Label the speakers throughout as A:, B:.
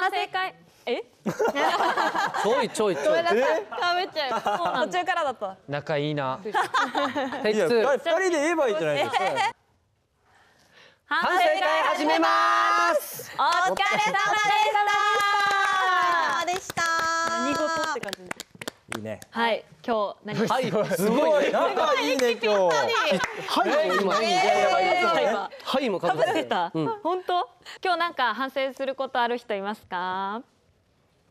A: 反省会え ちょいちょいちょい食べちゃう途中からだった仲いいなテイク人で言えばいいじゃないですか、反省会始めますお疲れ様でしたでした何事って感じいいね。はい、今日何はい、すごい仲いいね今日。はい、今いいはい今かぶってた、うん、本当今日なんか反省することある人いますか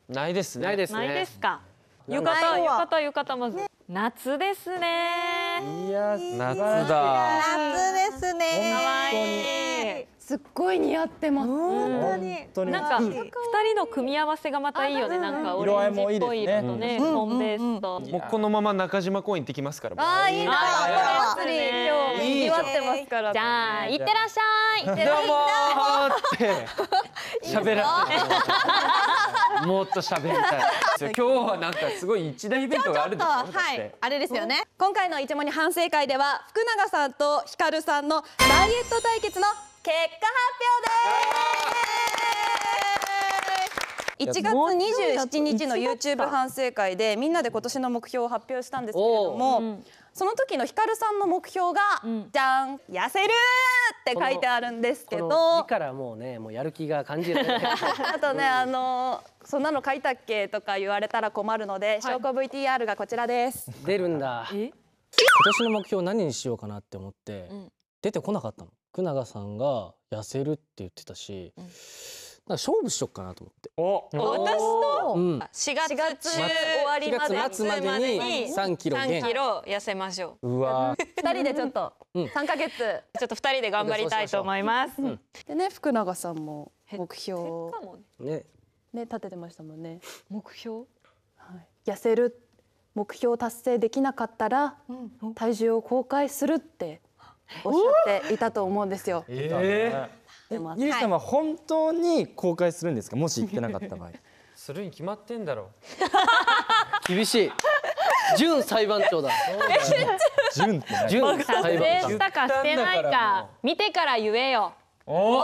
A: ないですねないですないですか浴衣浴衣浴衣まず、夏ですねいや夏だ夏ですね可愛いすっごい似合ってます。本当に。なんか二人の組み合わせがまたいいよね。なんかオレンジっぽいのね、コンベースと。もうこのまま中島公園できますから。ああいいな。お祭り今日賑わってますから。じゃあ行ってらっしゃい。どうもって喋らせて。もっと喋りたい。今日はなんかすごい一大イベントがあるんですよ。はい。あれですよね。今回の一ちに反省会では福永さんと光さんのダイエット対決の結果発表です1月27日の YouTube 反省会でみんなで今年の目標を発表したんですけれども、その時のひかるさんの目標が「うん、じゃん痩せる!」って書いてあるんですけどからもうねもうやる気が感じ あとね、うん、あのそんなの書いたっけとか言われたら困るので、はい、証拠 VTR がこちらです出るんだ今年の目標何にしようかなって思って、出てこなかったの福永さんが痩せるって言ってたし、うんなんか勝負しよっかなと思って。私と4月終わりまで末までに3キロ減。キロ痩せましょう。うわ。二人でちょっと3ヶ月ちょっと二人で頑張りたいと思います。でね福永さんも目標ねね立ててましたもんね。目標はい痩せる目標達成できなかったら体重を公開するっておっしゃっていたと思うんですよ。えー、ゆりさんは本当に公開するんですか、もし行ってなかった場合。するに決まってんだろう。厳しい。準裁判長だ。準ってない。準裁判長。したかしてないか、見てから言えよ。お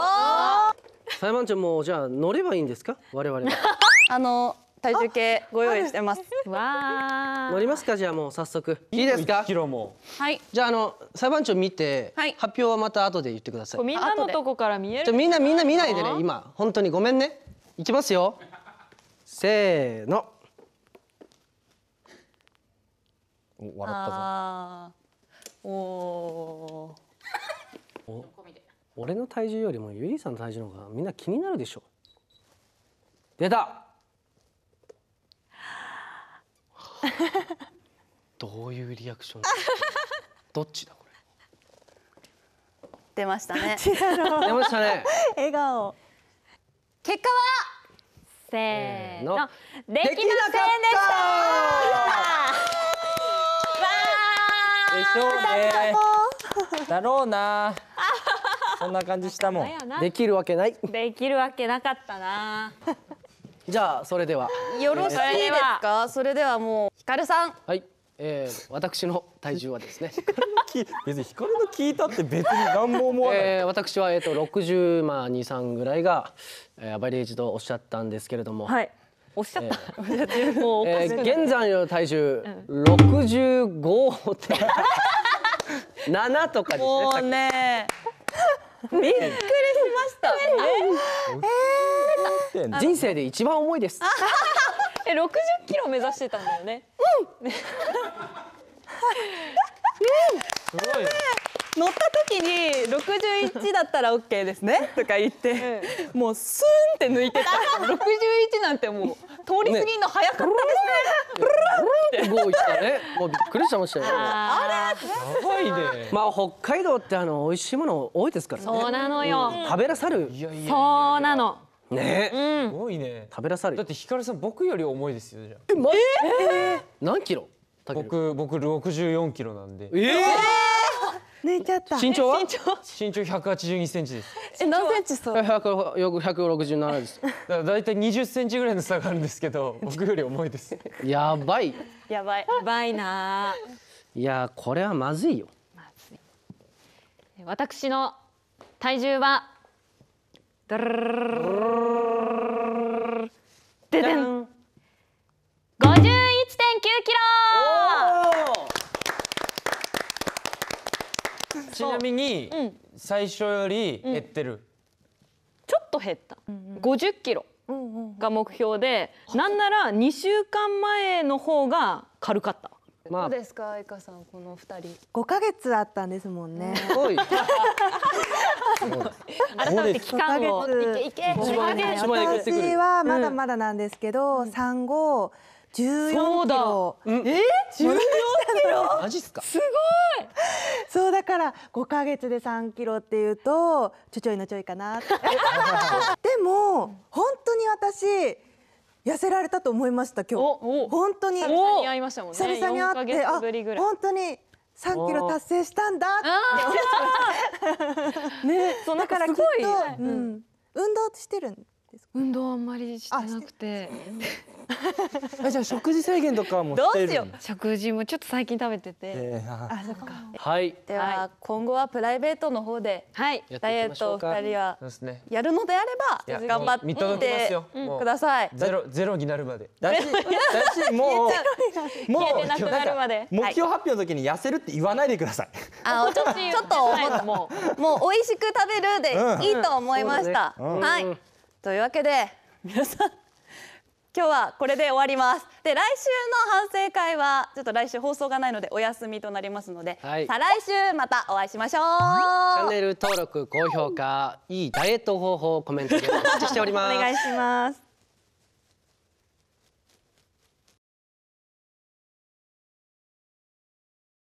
A: 裁判長もじゃあ乗ればいいんですか、我々 あの体重計ご用意してます。わ乗りますかじゃあもう早速。いいですか。キロも。はい。じゃああの裁判長見て、はい、発表はまた後で言ってください。みんなのとこから見える。みんなみんな見ないでね今本当にごめんね。いきますよ。せーの。お笑ったぞ。あおお。俺の体重よりもゆりさんの体重の方がみんな気になるでしょ。出た。どういうリアクション。どっちだこれ。出ましたね。出ましたね。笑顔。結果は。せーのできませんでしょただろうな そんな感じしたもんできるわけないできるわけなかったなじゃあそれではよろしいですかそれではもう光さん。はい。えー、私の体重はですね。別に光の聞いたって別に願望も思ない。えー、私はえっ、ー、と六十まあ二三ぐらいが、えー、アバレージとおっしゃったんですけれども。はい。おっしゃった。えー、もうえー、現在の体重六十五七とかですね。もうね。びっくりしました。えー、人生で一番重いです。え、六十キロ目指してたんだよね。うん、す乗った時に六十一だったらオッケーですねとか言って、うん、もうスンって抜いてた 十一なんてもう通り過ぎの早かったですねブルルってねもうびっくりしましたよねあれすごいねまあ北海道ってあの美味しいもの多いですからねそうなのよ食べらさるそうなのね、うん、すごいね食べらされだってひかるさん僕より重いですよじゃえ、ま、えー、何キロ僕僕六十四キロなんでえー、えー、抜いちゃった身長は身長身長182センチですえ何センチそう167ですだから大体20センチぐらいの差があるんですけど 僕より重いですやばいやばいやばいないやこれはまずいよまずい私の体重はででん。五十一点九キロ。ちなみに、最初より減ってる。ちょっと減った。五十キロが目標で、なんなら二週間前の方が軽かった。まあ、どうですか、愛花さん、この二人。五ヶ月あったんですもんね。うん、改めて期間を。私はまだまだなんですけど、産後。十四キロ。ええ、十四キロ。マジっすか。すごい。そうだから五か月で三キロっていうとちょちょいのちょいかなって でも本当に私痩せられたと思いました今日本当に久々に会いましたもんね久々に会ってあ本当に3キロ達成したんだって ね、だからきっと、いうん、運動してる運動あんまりしてなくて。じゃあ食事制限とかもしてる食事もちょっと最近食べてて。あそっか。はい。では今後はプライベートの方で、はい、ダイエットを二人はやるのであれば頑張っててください。ゼロゼロになるまで。だしもうもうなくなるまで目標発表の時に痩せるって言わないでください。あちょっとちょっともうもう美味しく食べるでいいと思いました。はい。というわけで皆さん今日はこれで終わりますで来週の反省会はちょっと来週放送がないのでお休みとなりますので、はい、再来週またお会いしましょうチャンネル登録高評価いいダイエット方法コメントでお待ちしておりますお願いします